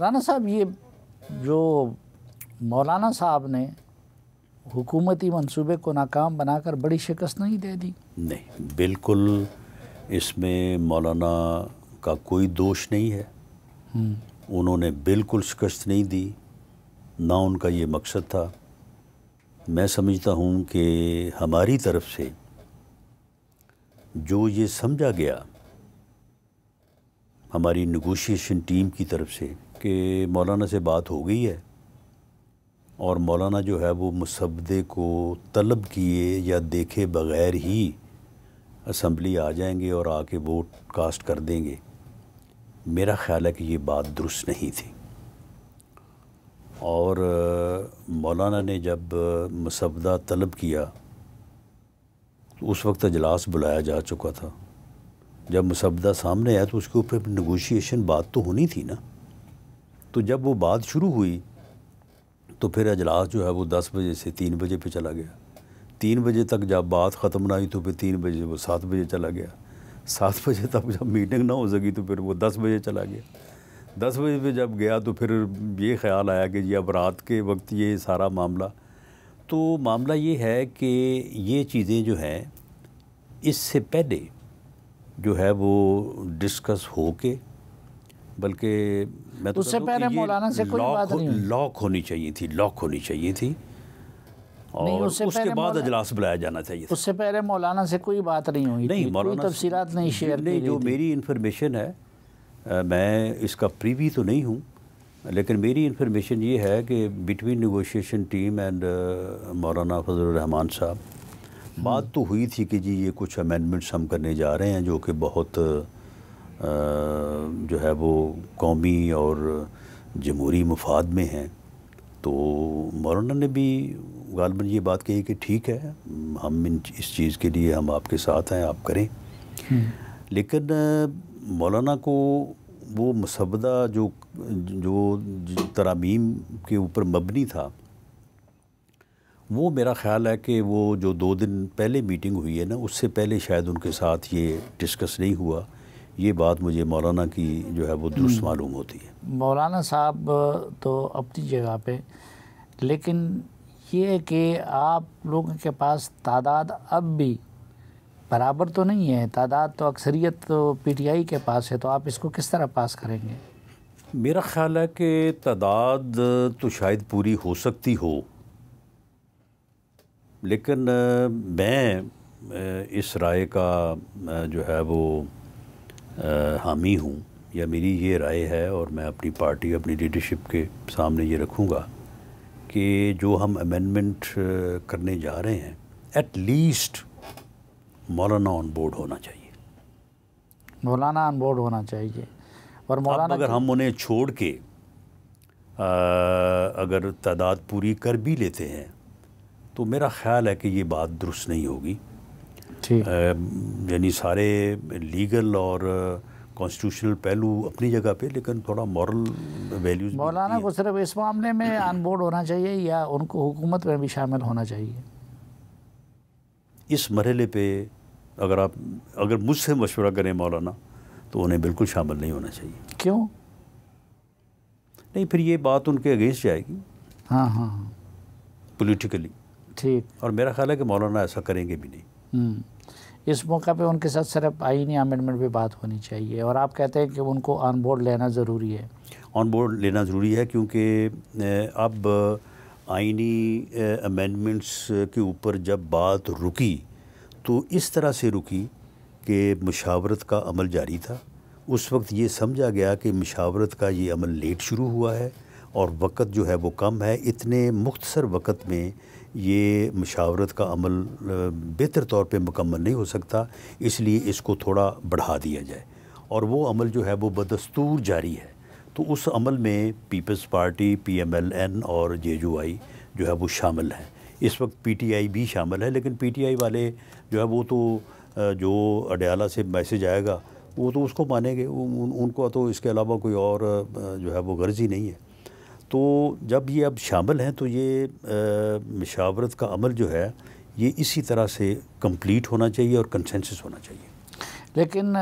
राना साहब ये जो मौलाना साहब ने हुकूमती मंसूबे को नाकाम बनाकर बड़ी शिकस्त नहीं दे दी नहीं बिल्कुल इसमें मौलाना का कोई दोष नहीं है हम्म। उन्होंने बिल्कुल शिकस्त नहीं दी ना उनका ये मकसद था मैं समझता हूँ कि हमारी तरफ से जो ये समझा गया हमारी नगोशिएशन टीम की तरफ से कि मौलाना से बात हो गई है और मौलाना जो है वो मुसदे को तलब किए या देखे बग़ैर ही असम्बली आ जाएंगे और आके वोट कास्ट कर देंगे मेरा ख़्याल है कि ये बात दुरुस्त नहीं थी और मौलाना ने जब मुसदा तलब किया तो उस वक्त अजलास बुलाया जा चुका था जब मुसदा सामने आया तो उसके ऊपर नगोशिएशन बात तो होनी थी ना तो जब वो बात शुरू हुई तो फिर अजलास जो है वो दस बजे से तीन बजे पे चला गया तीन बजे तक जब बात ख़त्म ना हुई तो फिर तीन बजे वो सात बजे चला गया सात बजे तक जब मीटिंग ना हो सकी तो फिर वो दस बजे चला गया दस बजे पे जब गया तो फिर ये ख्याल आया कि जी अब रात के वक्त ये सारा मामला तो मामला ये है कि ये चीज़ें जो हैं इससे पहले जो है वो डिस्कस हो के बल्कि मैं तो उससे पहले मौलाना से कोई बात नहीं लॉक होनी चाहिए थी लॉक होनी चाहिए थी और उससे उसके बाद अजलास बुलाया जाना चाहिए उससे पहले मौलाना से कोई बात नहीं हुई नहीं मौलाना तफसीत नहीं शेयर नहीं जो मेरी इन्फॉर्मेशन है मैं इसका प्रीवी तो नहीं हूँ लेकिन मेरी इन्फॉर्मेशन ये है कि बिटवीन निगोशिएशन टीम एंड मौलाना फजलरहमान साहब हम्म। बात तो हुई थी कि जी ये कुछ अमेंडमेंट्स हम करने जा रहे हैं जो कि बहुत जो है वो कौमी और जमहूरी मफाद में हैं तो मौलाना ने भी गालबन ये बात कही कि ठीक है हम इन इस चीज़ के लिए हम आपके साथ हैं आप करें हम्म। लेकिन मौलाना को वो मसवदा जो जो तरामीम के ऊपर मबनी था वो मेरा ख्याल है कि वो जो दो दिन पहले मीटिंग हुई है ना उससे पहले शायद उनके साथ ये डिस्कस नहीं हुआ ये बात मुझे मौलाना की जो है वो दुरुस्त हम्म। मालूम होती है मौलाना साहब तो अपनी जगह पे लेकिन ये है कि आप लोगों के पास तादाद अब भी बराबर तो नहीं है तादाद तो अक्सरियत तो पीटीआई के पास है तो आप इसको किस तरह पास करेंगे मेरा ख्याल है कि तादाद तो शायद पूरी हो सकती हो लेकिन मैं इस राय का जो है वो हामी हूँ या मेरी ये राय है और मैं अपनी पार्टी अपनी लीडरशिप के सामने ये रखूँगा कि जो हम अमेंडमेंट करने जा रहे हैं एट लीस्ट मौलाना ऑन बोर्ड होना चाहिए मौलाना ऑन बोर्ड होना चाहिए और मौलाना अगर हम उन्हें छोड़ के आ, अगर तादाद पूरी कर भी लेते हैं तो मेरा ख्याल है कि ये बात दुरुस्त नहीं होगी यानी सारे लीगल और कॉन्स्टिट्यूशनल पहलू अपनी जगह पे लेकिन थोड़ा मॉरल वैल्यूज मौलाना को सिर्फ इस मामले में अनबोर्ड होना चाहिए या उनको हुकूमत में भी शामिल होना चाहिए इस मरहले पे अगर आप अगर मुझसे मशवरा करें मौलाना तो उन्हें बिल्कुल शामिल नहीं होना चाहिए क्यों नहीं फिर ये बात उनके अगेंस्ट जाएगी हाँ हाँ पोलिटिकली हाँ। ठीक और मेरा ख्याल है कि मौलाना ऐसा करेंगे भी नहीं हम्म। इस मौका पे उनके साथ सिर्फ आईनी अमेंडमेंट पे बात होनी चाहिए और आप कहते हैं कि उनको ऑन बोर्ड लेना ज़रूरी है ऑन बोर्ड लेना ज़रूरी है क्योंकि अब आइनी अमेंडमेंट्स के ऊपर जब बात रुकी तो इस तरह से रुकी कि मशावरत का अमल जारी था उस वक्त ये समझा गया कि मशावरत का ये अमल लेट शुरू हुआ है और वक़्त जो है वो कम है इतने मुख्तसर वक़्त में ये मशावरत का अमल बेहतर तौर पे मुकम्मल नहीं हो सकता इसलिए इसको थोड़ा बढ़ा दिया जाए और वो अमल जो है वो बदस्तूर जारी है तो उस अमल में Peoples Party P M L N और जे यू आई जो है वो शामिल हैं इस वक्त पी टी आई भी शामिल है लेकिन पी टी आई वाले जो है वो तो जो अडयाला से मैसेज आएगा वो तो उसको मानेंगे उन, उनको तो इसके अलावा कोई और जो है वो गर्जी नहीं है तो जब ये अब शामिल हैं तो ये मशावरत का अमल जो है ये इसी तरह से कंप्लीट होना चाहिए और कंसेंसस होना चाहिए लेकिन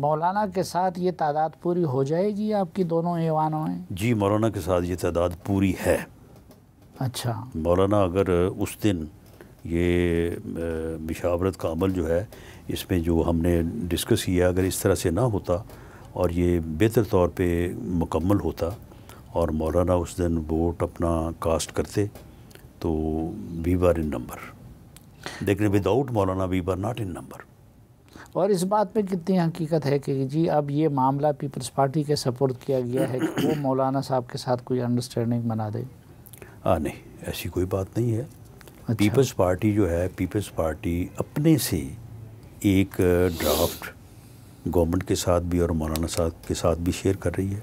मौलाना के साथ ये तादाद पूरी हो जाएगी आपकी दोनों ऐवानों में जी मौलाना के साथ ये तादाद पूरी है अच्छा मौलाना अगर उस दिन ये मशावरत का अमल जो है इसमें जो हमने डिस्कस किया अगर इस तरह से ना होता और ये बेहतर तौर पे मुकम्मल होता और मौलाना उस दिन वोट अपना कास्ट करते तो वी बार इन नंबर लेकिन विदाउट मौलाना we were not in number और इस बात में कितनी हकीकत है कि जी अब ये मामला पीपल्स पार्टी के सपोर्ट किया गया है कि वो मौलाना साहब के साथ कोई अंडरस्टैंडिंग बना दे हाँ नहीं ऐसी कोई बात नहीं है अच्छा। पीपल्स पार्टी जो है पीपल्स पार्टी अपने से एक ड्राफ्ट uh, गवर्नमेंट के साथ भी और मौलाना साहब के साथ भी शेयर कर रही है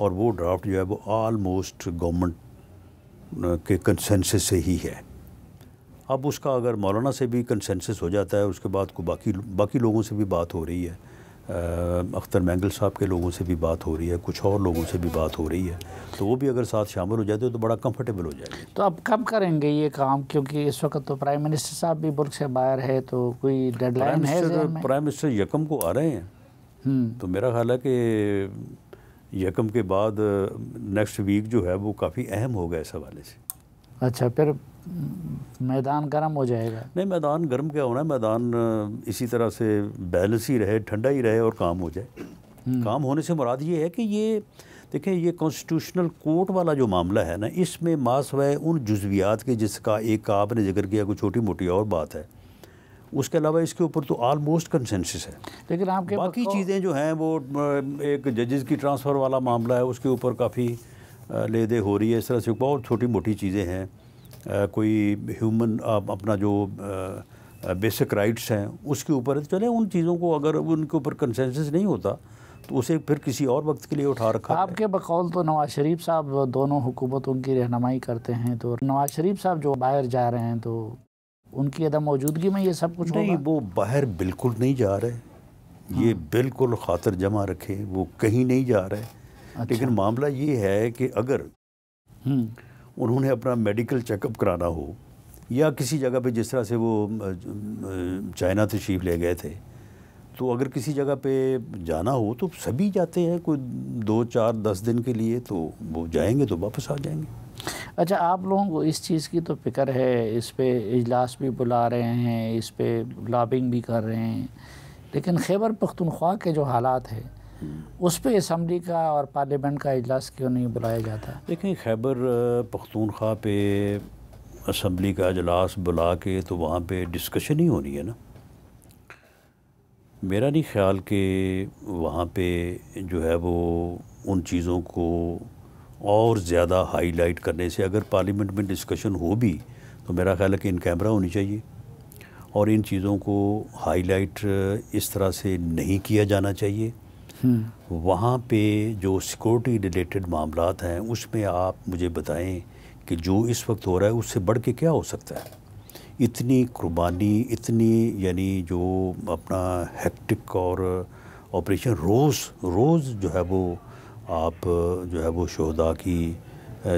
और वो ड्राफ्ट जो है वो आलमोस्ट गवर्नमेंट के कंसेंसस से ही है अब उसका अगर मौलाना से भी कंसेंसस हो जाता है उसके बाद को बाकी बाकी लोगों से भी बात हो रही है अख्तर मैंगल साहब के लोगों से भी बात हो रही है कुछ और लोगों से भी बात हो रही है तो वो भी अगर साथ शामिल हो जाते हो तो बड़ा कंफर्टेबल हो जाएगा तो अब कब करेंगे ये काम क्योंकि इस वक्त तो प्राइम मिनिस्टर साहब भी मुल्क से बाहर है तो कोई डेडलाइन है प्राइम मिनिस्टर यकम को आ रहे हैं हम्म। तो मेरा ख्याल है कि यकम के बाद नेक्स्ट वीक जो है वो काफ़ी अहम होगा इस हवाले से अच्छा फिर मैदान गर्म हो जाएगा नहीं मैदान गर्म क्या होना है मैदान इसी तरह से बैलेंस ही रहे ठंडा ही रहे और काम हो जाए हम्म। काम होने से मुराद ये है कि ये देखें ये कॉन्स्टिट्यूशनल कोर्ट वाला जो मामला है ना इसमें मासवाए उन जज्वियात के जिसका एक आपने जिक्र किया कोई छोटी मोटी और बात है उसके अलावा इसके ऊपर तो ऑलमोस्ट कंसेंसिस है लेकिन आपके बाकी तो- चीज़ें जो हैं वो एक जजेस की ट्रांसफ़र वाला मामला है उसके ऊपर काफ़ी ले दे हो रही है इस तरह से बहुत छोटी मोटी चीज़ें हैं कोई ह्यूमन अपना जो बेसिक राइट्स हैं उसके ऊपर तो चले उन चीज़ों को अगर उनके ऊपर कंसेंसस नहीं होता तो उसे फिर किसी और वक्त के लिए उठा रखा आपके बकौल तो नवाज़ शरीफ साहब दोनों हुकूमतों की रहनमाई करते हैं तो नवाज़ शरीफ साहब जो बाहर जा रहे हैं तो उनकी अदम मौजूदगी में ये सब कुछ नहीं होगा? वो बाहर बिल्कुल नहीं जा रहे ये हाँ। बिल्कुल खातर जमा रखे वो कहीं नहीं जा रहे अच्छा। लेकिन मामला ये है कि अगर हम्म। उन्होंने अपना मेडिकल चेकअप कराना हो या किसी जगह पे जिस तरह से वो चाइना तशीफ ले गए थे तो अगर किसी जगह पे जाना हो तो सभी जाते हैं कोई दो चार दस दिन के लिए तो वो जाएंगे तो वापस आ जाएंगे अच्छा आप लोगों को इस चीज़ की तो फिक्र है इस पर इजलास भी बुला रहे हैं इस पर लॉबिंग भी कर रहे हैं लेकिन खैबर पख्तनख्वा के जो हालात है उस पर इसम्बली का और पार्लियामेंट का अजलास क्यों नहीं बुलाया जाता देखिए खैबर पख्तनख्वा पे असम्बली का अजलास बुला के तो वहाँ पे डिस्कशन ही होनी है ना मेरा नहीं ख्याल कि वहाँ पे जो है वो उन चीज़ों को और ज़्यादा हाईलाइट करने से अगर पार्लियामेंट में डिस्कशन हो भी तो मेरा ख्याल है कि इन कैमरा होनी चाहिए और इन चीज़ों को हाईलाइट इस तरह से नहीं किया जाना चाहिए हम्म। वहाँ पे जो सिक्योरिटी रिलेटेड मामला हैं उसमें आप मुझे बताएं कि जो इस वक्त हो रहा है उससे बढ़ के क्या हो सकता है इतनी कुर्बानी इतनी यानी जो अपना हेक्टिक और ऑपरेशन रोज़ रोज़ जो है वो आप जो है वो शहदा की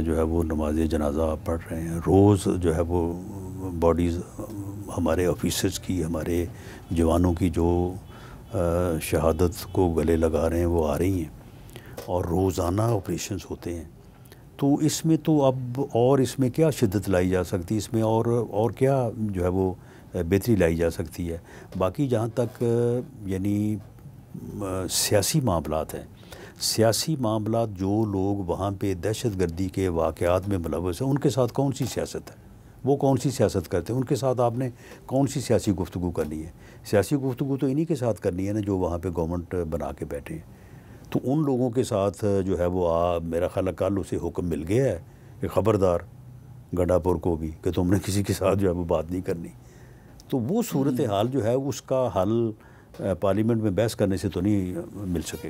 जो है वो नमाज जनाजा पढ़ रहे हैं रोज़ जो है वो बॉडीज़ हमारे ऑफिसर्स की हमारे जवानों की जो शहादत को गले लगा रहे हैं वो आ रही हैं और रोज़ाना ऑपरेशन होते हैं तो इसमें तो अब और इसमें क्या शिद्दत लाई जा सकती है इसमें और और क्या जो है वो बेहतरी लाई जा सकती है बाकी जहाँ तक यानी सियासी मामलात हैं सियासी मामला जो लोग वहाँ पे दहशत गर्दी के वाक़ात में मुलवस हैं उनके साथ कौन सी सियासत है वो कौन सी सियासत करते हैं उनके साथ आपने कौन सी सियासी गुफ्तु करनी है सियासी गुफ्तु तो इन्हीं के साथ करनी है ना जो वहाँ पर गवर्नमेंट बना के बैठे हैं तो उन लोगों के साथ जो है वो आ मेरा ख्याल कल उसे हुक्म मिल गया है कि ख़बरदार गंडापुर को भी कि तुमने किसी के साथ जो है वो बात नहीं करनी तो वो सूरत हम्म। हाल जो है उसका हल पार्लियामेंट में बहस करने से तो नहीं मिल सकेगा